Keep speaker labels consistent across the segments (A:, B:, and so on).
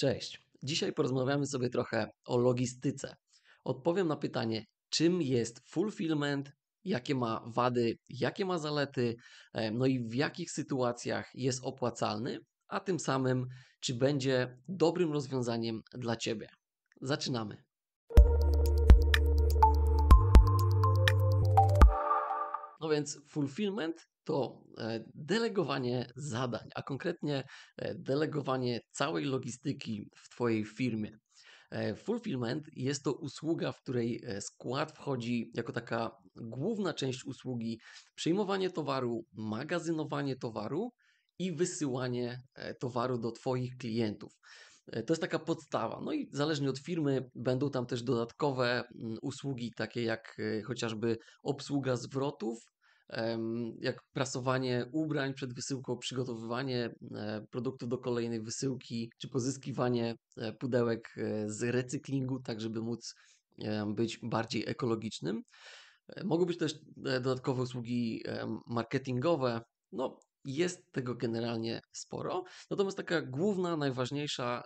A: Cześć. Dzisiaj porozmawiamy sobie trochę o logistyce. Odpowiem na pytanie, czym jest fulfillment, jakie ma wady, jakie ma zalety, e, no i w jakich sytuacjach jest opłacalny, a tym samym, czy będzie dobrym rozwiązaniem dla Ciebie. Zaczynamy. No więc fulfillment to e, delegowanie zadań, a konkretnie e, delegowanie całej logistyki w Twojej firmie. E, fulfillment jest to usługa, w której skład wchodzi jako taka główna część usługi przyjmowanie towaru, magazynowanie towaru i wysyłanie towaru do Twoich klientów. To jest taka podstawa. No i zależnie od firmy będą tam też dodatkowe mm, usługi, takie jak chociażby obsługa zwrotów jak prasowanie ubrań przed wysyłką, przygotowywanie e, produktów do kolejnej wysyłki, czy pozyskiwanie e, pudełek e, z recyklingu, tak żeby móc być bardziej ekologicznym. Mogą być też dodatkowe usługi marketingowe, no jest tego generalnie sporo. Natomiast taka główna, najważniejsza,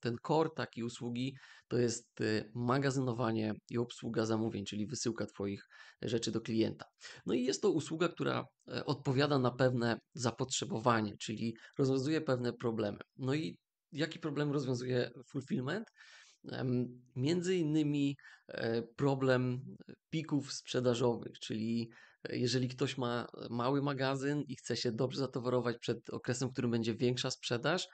A: ten core takiej usługi to jest y, magazynowanie i obsługa zamówień, czyli wysyłka Twoich rzeczy do klienta. No i jest to usługa, która e, odpowiada na pewne zapotrzebowanie, czyli rozwiązuje pewne problemy. No i jaki problem rozwiązuje fulfillment? Między innymi e, problem e, pików sprzedażowych, czyli jeżeli ktoś ma mały magazyn i chce się dobrze zatowarować przed okresem, w którym będzie większa sprzedaż,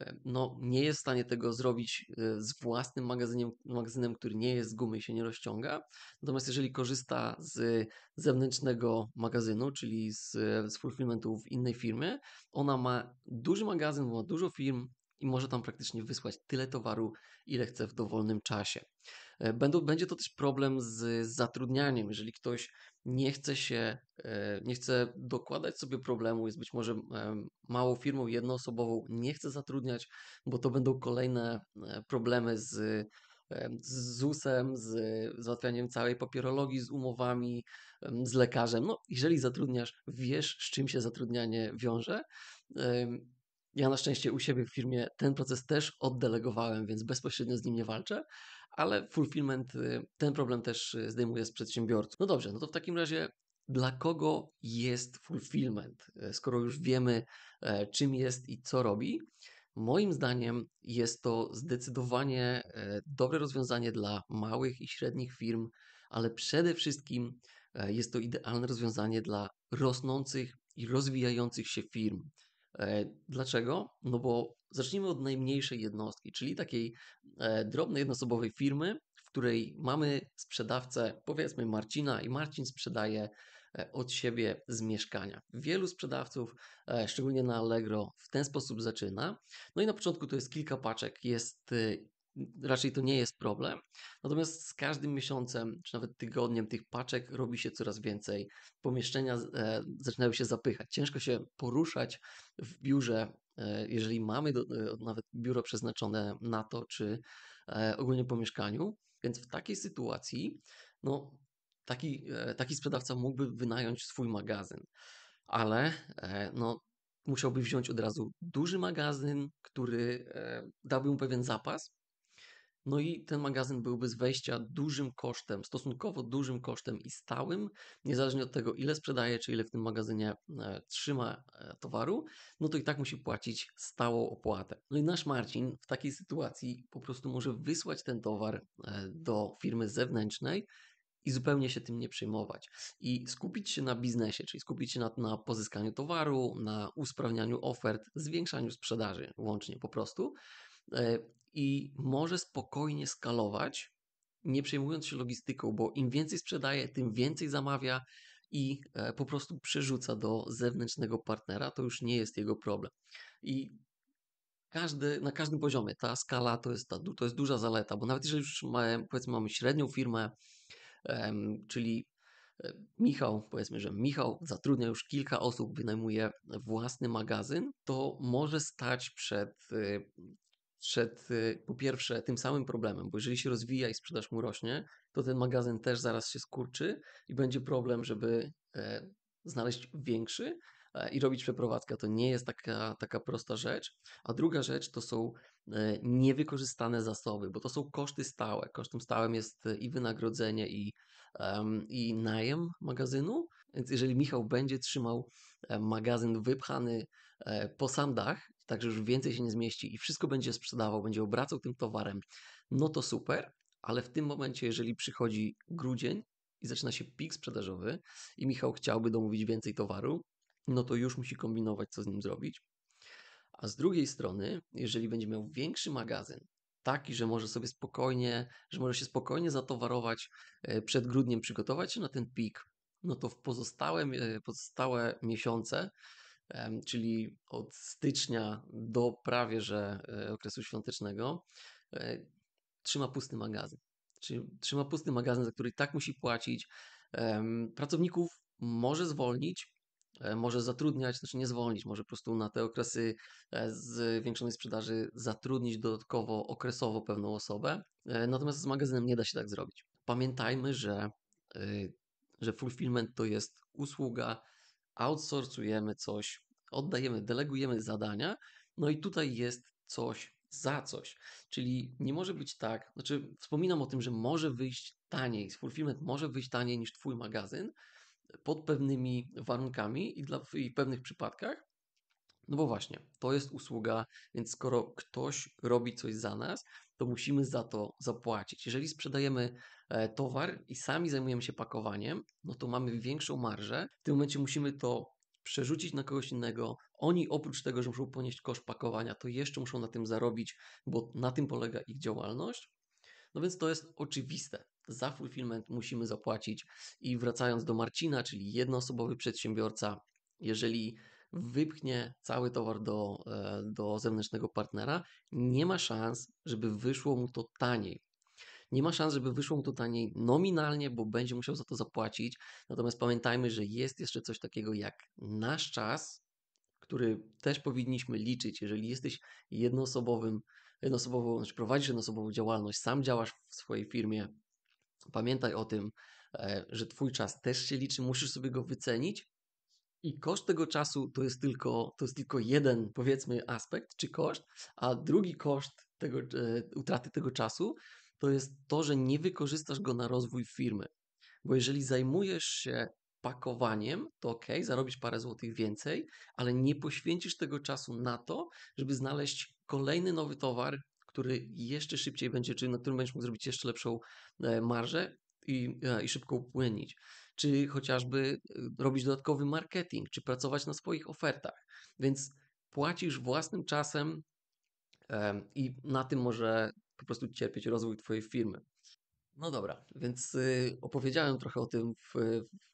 A: e, no nie jest w stanie tego zrobić e, z własnym magazynem, magazynem, który nie jest z gumy i się nie rozciąga. Natomiast jeżeli korzysta z zewnętrznego magazynu, czyli z, e, z fulfillmentu w innej firmy, ona ma duży magazyn, ma dużo firm, i może tam praktycznie wysłać tyle towaru, ile chce w dowolnym czasie. Będą, będzie to też problem z zatrudnianiem. Jeżeli ktoś nie chce się, e, nie chce dokładać sobie problemu, jest być może małą firmą jednoosobową, nie chce zatrudniać, bo to będą kolejne e, problemy z z ZUS-em, z załatwianiem całej papierologii, z umowami, z lekarzem. No, jeżeli zatrudniasz, wiesz, z czym się zatrudnianie wiąże. Ja na szczęście u siebie w firmie ten proces też oddelegowałem, więc bezpośrednio z nim nie walczę, ale fulfillment y, ten problem też y, zdejmuje z przedsiębiorców. No dobrze, no to w takim razie dla kogo jest fulfillment? Y, skoro już wiemy, e, czym jest i co robi, moim zdaniem jest to zdecydowanie e, dobre rozwiązanie dla małych i średnich firm, ale przede wszystkim e, jest to idealne rozwiązanie dla rosnących i rozwijających się firm. E, dlaczego? No bo zacznijmy od najmniejszej jednostki, czyli takiej e, drobnej jednoosobowej firmy, w której mamy sprzedawcę, powiedzmy Marcina, i Marcin sprzedaje e, od siebie z mieszkania. Wielu sprzedawców, szczególnie na Allegro, w ten sposób zaczyna. No i na początku to jest kilka paczek, jest y, raczej to nie jest problem. Natomiast z każdym miesiącem, czy nawet tygodniem tych paczek robi się coraz więcej. Pomieszczenia e, zaczynają się zapychać. Ciężko się poruszać w biurze, e, jeżeli mamy do, e, nawet biuro przeznaczone na to, czy ogólnie po mieszkaniu. Więc w takiej sytuacji, no, taki, taki sprzedawca mógłby wynająć swój magazyn, ale no, musiałby wziąć od razu duży magazyn, który dałby mu pewien zapas, no i ten magazyn byłby z wejścia dużym kosztem, stosunkowo dużym kosztem i stałym, niezależnie od tego, ile sprzedaje, czy ile w tym magazynie e, trzyma e, towaru, no to i tak musi płacić stałą opłatę. No i nasz Marcin w takiej sytuacji po prostu może wysłać ten towar e, do firmy zewnętrznej i zupełnie się tym nie przejmować. I skupić się na biznesie, czyli skupić się na, na pozyskaniu towaru, na usprawnianiu ofert, zwiększaniu sprzedaży łącznie po prostu i może spokojnie skalować, nie przejmując się logistyką, bo im więcej sprzedaje, tym więcej zamawia i e, po prostu przerzuca do zewnętrznego partnera, to już nie jest jego problem. I każdy, na każdym poziomie ta skala to jest, ta, to jest duża zaleta, bo nawet jeżeli już mamy, powiedzmy mamy średnią firmę, czyli e, Michał, powiedzmy, że Michał zatrudnia już kilka osób, wynajmuje własny magazyn, to może stać przed e, przed, y, po pierwsze, tym samym problemem, bo jeżeli się rozwija i sprzedaż mu rośnie, to ten magazyn też zaraz się skurczy i będzie problem, żeby e, znaleźć większy e, i robić przeprowadzkę. To nie jest taka, taka prosta rzecz. A druga rzecz to są e, niewykorzystane zasoby, bo to są koszty stałe. Kosztem stałym jest i wynagrodzenie, i, i najem magazynu. Więc jeżeli Michał będzie trzymał magazyn wypchany po sam dach, także już więcej się nie zmieści i wszystko będzie sprzedawał, będzie obracał tym towarem, no to super, ale w tym momencie, jeżeli przychodzi grudzień i zaczyna się pik sprzedażowy i Michał chciałby domówić więcej towaru, no to już musi kombinować, co z nim zrobić. A z drugiej strony, jeżeli będzie miał większy magazyn, taki, że może sobie spokojnie, że może się spokojnie zatowarować e, przed grudniem, przygotować się na ten pik, no to w pozostałe, pozostałe miesiące czyli od stycznia do prawie że e, okresu świątecznego, e, trzyma pusty magazyn. Czyli trzyma pusty magazyn, za który tak musi płacić. Pracowników może zwolnić, e, może zatrudniać, znaczy nie zwolnić, może po prostu na te okresy zwiększonej sprzedaży zatrudnić dodatkowo okresowo pewną osobę. Natomiast z magazynem nie da się tak zrobić. Pamiętajmy, że, że fulfillment to jest usługa, outsourcujemy coś, oddajemy, delegujemy zadania, no i tutaj jest coś za coś. Czyli nie może być tak, znaczy wspominam o tym, że może wyjść taniej, fulfillment może wyjść taniej niż Twój magazyn pod pewnymi warunkami i, dla, i pewnych przypadkach, no bo właśnie, to jest usługa, więc skoro ktoś robi coś za nas, to musimy za to zapłacić. Jeżeli sprzedajemy E, towar i sami zajmujemy się pakowaniem, no to mamy większą marżę. W tym momencie musimy to przerzucić na kogoś innego. Oni oprócz tego, że muszą ponieść koszt pakowania, to jeszcze muszą na tym zarobić, bo na tym polega ich działalność. No więc to jest oczywiste. Za fulfillment musimy zapłacić. I wracając do Marcina, czyli jednoosobowy przedsiębiorca, jeżeli wypchnie cały towar do, e, do zewnętrznego partnera, nie ma szans, żeby wyszło mu to taniej nie ma szans, żeby wyszło mu to taniej nominalnie, bo będzie musiał za to zapłacić. Natomiast pamiętajmy, że jest jeszcze coś takiego jak nasz czas, który też powinniśmy liczyć. Jeżeli jesteś jednoosobowym, jednoosobową, znaczy prowadzisz jednoosobową działalność, sam działasz w swojej firmie, pamiętaj o tym, e, że Twój czas też się liczy, musisz sobie go wycenić. I koszt tego czasu to jest tylko, to jest tylko jeden, powiedzmy, aspekt czy koszt, a drugi koszt tego, e, utraty tego czasu to jest to, że nie wykorzystasz go na rozwój firmy. Bo jeżeli zajmujesz się pakowaniem, to ok, zarobisz parę złotych więcej, ale nie poświęcisz tego czasu na to, żeby znaleźć kolejny nowy towar, który jeszcze szybciej będzie, czyli na którym będziesz mógł zrobić jeszcze lepszą e, marżę i, e, i szybko upłynić, Czy chociażby e, robić dodatkowy marketing, czy pracować na swoich ofertach. Więc płacisz własnym czasem i na tym może po prostu cierpieć rozwój Twojej firmy. No dobra, więc y, opowiedziałem trochę o tym w,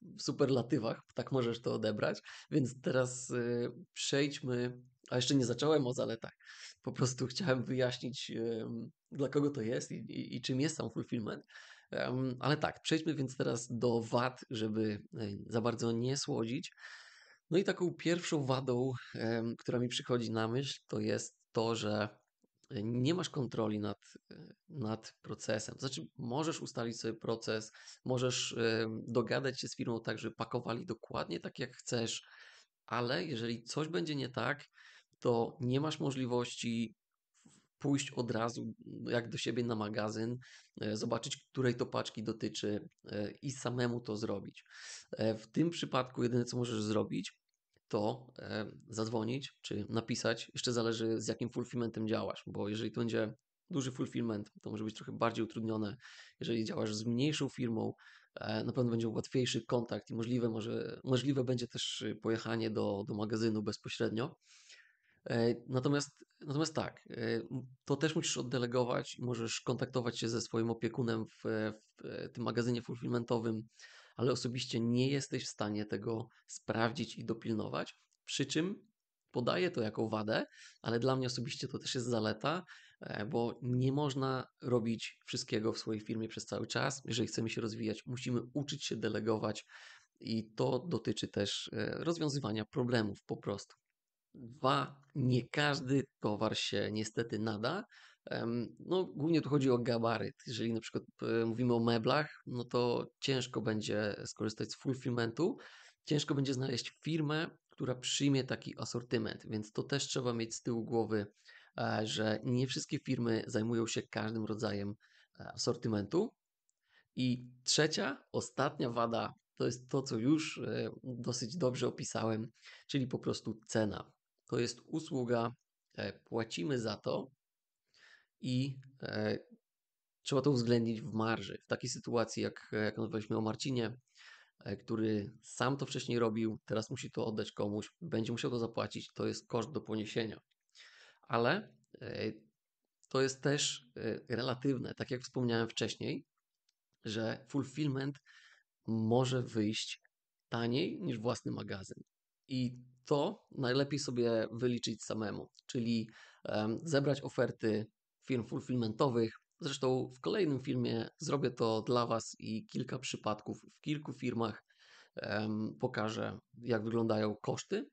A: w, superlatywach, tak możesz to odebrać, więc teraz y, przejdźmy, a jeszcze nie zacząłem o zaletach, po prostu chciałem wyjaśnić dla kogo to jest i, i, i czym jest sam fulfillment, ale tak, przejdźmy więc teraz do wad, żeby e, za bardzo nie słodzić. No i taką pierwszą wadą, która mi przychodzi na myśl, to jest to, że nie masz kontroli nad, nad procesem. To znaczy, możesz ustalić sobie proces, możesz dogadać się z firmą tak, żeby pakowali dokładnie tak, jak chcesz, ale jeżeli coś będzie nie tak, to nie masz możliwości pójść od razu jak do siebie na magazyn, e, zobaczyć, której to paczki dotyczy e, i samemu to zrobić. E, w tym przypadku jedyne, co możesz zrobić, to e, zadzwonić czy napisać. Jeszcze zależy z jakim fulfillmentem działasz, bo jeżeli to będzie duży fulfillment, to może być trochę bardziej utrudnione. Jeżeli działasz z mniejszą firmą, e, na pewno będzie łatwiejszy kontakt i możliwe, może, możliwe będzie też pojechanie do, do magazynu bezpośrednio. E, natomiast, natomiast tak, to też musisz oddelegować i możesz kontaktować się ze swoim opiekunem w, w tym magazynie fulfillmentowym ale osobiście nie jesteś w stanie tego sprawdzić i dopilnować. Przy czym podaję to jako wadę, ale dla mnie osobiście to też jest zaleta, e, bo nie można robić wszystkiego w swojej firmie przez cały czas. Jeżeli chcemy się rozwijać, musimy uczyć się delegować i to dotyczy też e, rozwiązywania problemów po prostu. Dwa, nie każdy towar się niestety nada, no, głównie tu chodzi o gabaryt. Jeżeli na przykład e, mówimy o meblach, no to ciężko będzie skorzystać z fulfillmentu. Ciężko będzie znaleźć firmę, która przyjmie taki asortyment, więc to też trzeba mieć z tyłu głowy, e, że nie wszystkie firmy zajmują się każdym rodzajem e, asortymentu. I trzecia, ostatnia wada to jest to, co już dosyć dobrze opisałem, czyli po prostu cena. To jest usługa, płacimy za to, i e, trzeba to uwzględnić w marży. W takiej sytuacji, jak, jak mówiliśmy o Marcinie, e, który sam to wcześniej robił, teraz musi to oddać komuś, będzie musiał to zapłacić, to jest koszt do poniesienia. Ale e, to jest też e, relatywne, tak jak wspomniałem wcześniej, że fulfillment może wyjść taniej niż własny magazyn. I to najlepiej sobie wyliczyć samemu, czyli zebrać oferty firm fulfillmentowych. Zresztą w kolejnym filmie zrobię to dla Was i kilka przypadków w kilku firmach um, pokażę, jak wyglądają koszty.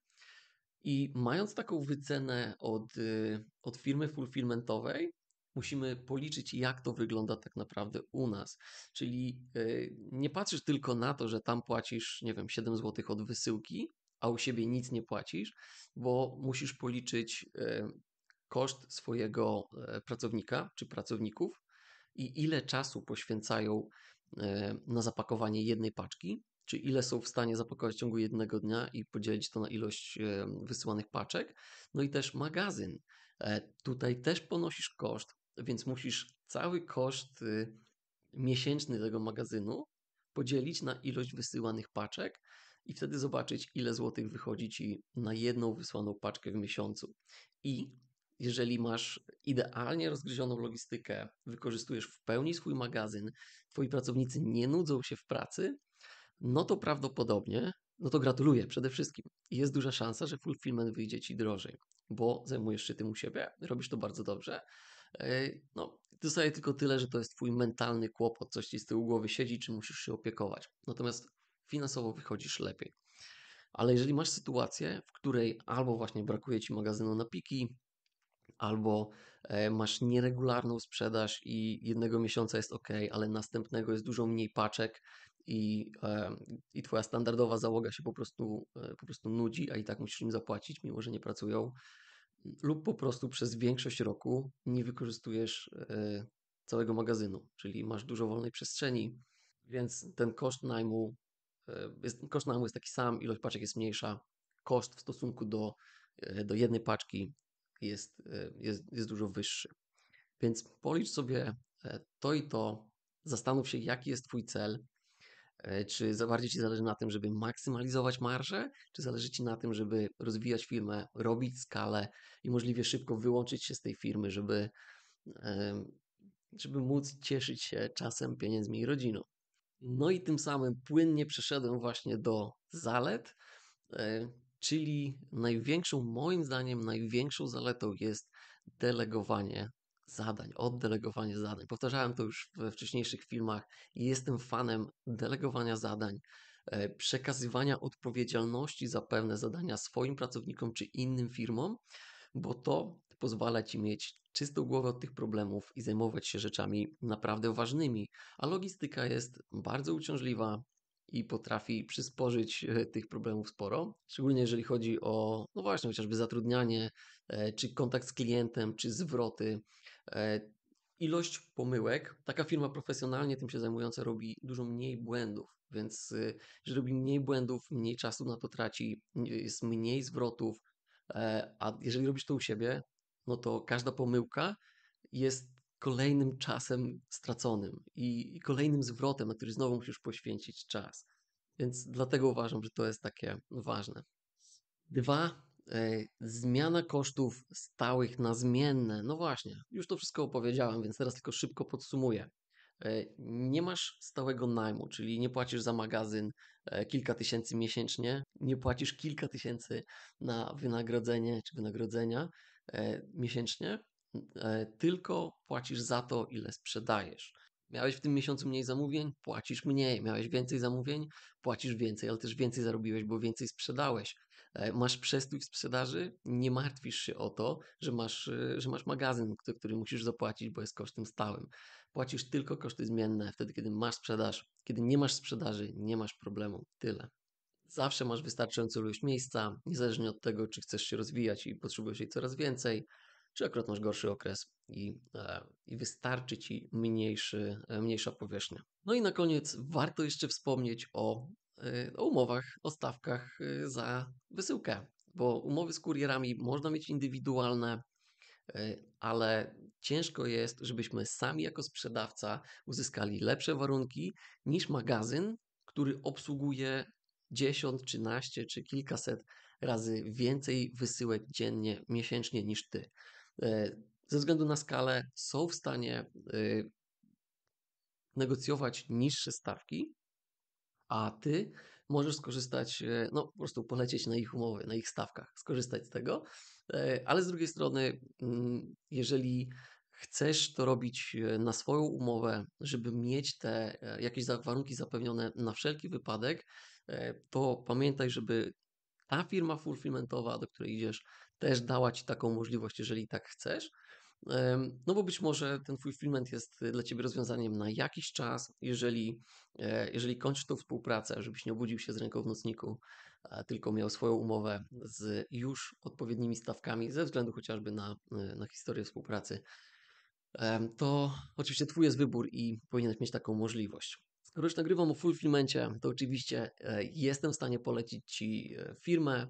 A: I mając taką wycenę od, y, od firmy fulfillmentowej, musimy policzyć, jak to wygląda tak naprawdę u nas. Czyli y, nie patrzysz tylko na to, że tam płacisz, nie wiem, 7 zł od wysyłki, a u siebie nic nie płacisz, bo musisz policzyć koszt swojego e, pracownika czy pracowników i ile czasu poświęcają e, na zapakowanie jednej paczki, czy ile są w stanie zapakować w ciągu jednego dnia i podzielić to na ilość e, wysyłanych paczek. No i też magazyn. Tutaj też ponosisz koszt, więc musisz cały koszt y, miesięczny tego magazynu podzielić na ilość wysyłanych paczek i wtedy zobaczyć, ile złotych wychodzi ci na jedną wysłaną paczkę w miesiącu. I jeżeli masz idealnie rozgryzioną logistykę, wykorzystujesz w pełni swój magazyn, twoi pracownicy nie nudzą się w pracy, no to prawdopodobnie, no to gratuluję przede wszystkim. Jest duża szansa, że fulfillment wyjdzie ci drożej, bo zajmujesz się tym u siebie, robisz to bardzo dobrze. E, no, dostaje tylko tyle, że to jest twój mentalny kłopot, coś ci z tyłu głowy siedzi, czy musisz się opiekować. Natomiast finansowo wychodzisz lepiej. Ale jeżeli masz sytuację, w której albo właśnie brakuje ci magazynu na piki, albo e, masz nieregularną sprzedaż i jednego miesiąca jest ok, ale następnego jest dużo mniej paczek i, i twoja standardowa załoga się po prostu, e, po prostu nudzi, a i tak musisz im zapłacić, mimo że nie pracują, lub po prostu przez większość roku nie wykorzystujesz e, całego magazynu, czyli masz dużo wolnej przestrzeni, więc ten koszt najmu jest, koszt najmu jest taki sam, ilość paczek jest mniejsza, koszt w stosunku do, do jednej paczki jest, e, jest, jest dużo wyższy. Więc policz sobie e, to i to, zastanów się, jaki jest Twój cel, e, czy za bardziej Ci zależy na tym, żeby maksymalizować marżę, czy zależy Ci na tym, żeby rozwijać firmę, robić skalę i możliwie szybko wyłączyć się z tej firmy, żeby, żeby móc cieszyć się czasem, pieniędzmi i rodziną. No i tym samym płynnie przeszedłem właśnie do zalet, Czyli największą, moim zdaniem, największą zaletą jest delegowanie zadań, oddelegowanie zadań. Powtarzałem to już we wcześniejszych filmach jestem fanem delegowania zadań, e, przekazywania odpowiedzialności za pewne zadania swoim pracownikom czy innym firmom, bo to pozwala ci mieć czystą głowę od tych problemów i zajmować się rzeczami naprawdę ważnymi. A logistyka jest bardzo uciążliwa, i potrafi przysporzyć e, tych problemów sporo, szczególnie jeżeli chodzi o, no właśnie, chociażby zatrudnianie, e, czy kontakt z klientem, czy zwroty. E, ilość pomyłek, taka firma profesjonalnie tym się zajmująca robi dużo mniej błędów, więc że robi mniej błędów, mniej czasu na to traci, jest mniej zwrotów, a jeżeli robisz to u siebie, no to każda pomyłka jest kolejnym czasem straconym i, kolejnym zwrotem, na który znowu musisz poświęcić czas. Więc dlatego uważam, że to jest takie ważne. Dwa, e, Zmiana kosztów stałych na zmienne. No właśnie, już to wszystko opowiedziałem, więc teraz tylko szybko podsumuję. E, nie masz stałego najmu, czyli nie płacisz za magazyn e, kilka tysięcy miesięcznie, nie płacisz kilka tysięcy na wynagrodzenie czy wynagrodzenia miesięcznie. E, tylko płacisz za to, ile sprzedajesz. Miałeś w tym miesiącu mniej zamówień, płacisz mniej. Miałeś więcej zamówień, płacisz więcej, ale też więcej zarobiłeś, bo więcej sprzedałeś. E, masz przestój w sprzedaży, nie martwisz się o to, że masz, e, że masz magazyn, który musisz zapłacić, bo jest kosztem stałym. Płacisz tylko koszty zmienne wtedy, kiedy masz sprzedaż. Kiedy nie masz sprzedaży, nie masz problemu. Tyle. Zawsze masz wystarczająco ilość miejsca, niezależnie od tego, czy chcesz się rozwijać i potrzebujesz jej coraz więcej trzykrotność nasz gorszy okres i, e, i wystarczy Ci mniejszy, e, mniejsza powierzchnia. No i na koniec warto jeszcze wspomnieć o, e, o umowach, o stawkach za wysyłkę, bo umowy z kurierami można mieć indywidualne, ale ciężko jest, żebyśmy sami jako sprzedawca uzyskali lepsze warunki niż magazyn, który obsługuje 10, 13 czy kilkaset razy więcej wysyłek dziennie, miesięcznie niż ty. E, ze względu na skalę są w stanie y, negocjować niższe stawki, a ty możesz skorzystać, e, no po prostu polecieć na ich umowy, na ich stawkach, skorzystać z tego. E, ale z drugiej strony, mm, jeżeli chcesz to robić na swoją umowę, żeby mieć te jakieś warunki zapewnione na wszelki wypadek, to pamiętaj, żeby ta firma fulfillmentowa, do której idziesz, też dała Ci taką możliwość, jeżeli tak chcesz. No bo być może ten fulfillment jest dla Ciebie rozwiązaniem na jakiś czas, jeżeli, e, jeżeli kończysz tą współpracę, żebyś nie obudził się z ręką w nocniku, tylko miał swoją umowę z już odpowiednimi stawkami, ze względu chociażby na, e, na historię współpracy, to oczywiście Twój jest wybór i powinieneś mieć taką możliwość. Skoro już nagrywam o fulfillmencie, to oczywiście e, jestem w stanie polecić Ci firmę,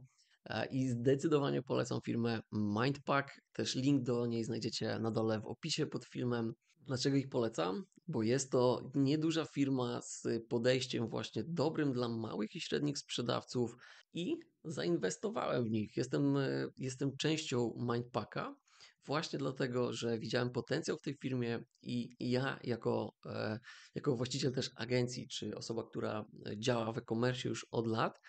A: E, i zdecydowanie polecam firmę Mindpack. Też link do niej znajdziecie na dole w opisie pod filmem. Dlaczego ich polecam? Bo jest to nieduża firma z podejściem właśnie dobrym dla małych i średnich sprzedawców i zainwestowałem w nich. Jestem, e, jestem częścią Mindpacka właśnie dlatego, że widziałem potencjał w tej firmie i ja jako, e, jako właściciel też agencji, czy osoba, która działa w e-commerce już od lat,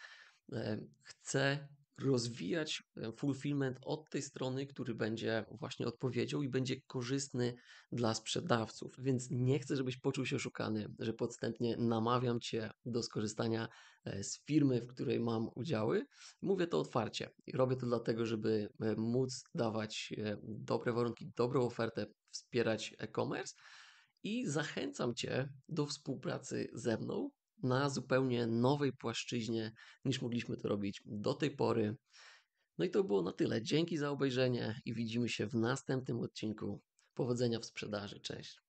A: chcę rozwijać e, fulfillment od tej strony, który będzie właśnie odpowiedział i będzie korzystny dla sprzedawców. Więc nie chcę, żebyś poczuł się oszukany, że podstępnie namawiam cię do skorzystania e, z firmy, w której mam udziały. Mówię to otwarcie. Robię to dlatego, żeby e, móc dawać dobre warunki, dobrą ofertę, wspierać e-commerce i zachęcam cię do współpracy ze mną na zupełnie nowej płaszczyźnie niż mogliśmy to robić do tej pory. No i to było na tyle. Dzięki za obejrzenie i widzimy się w następnym odcinku. Powodzenia w sprzedaży. Cześć.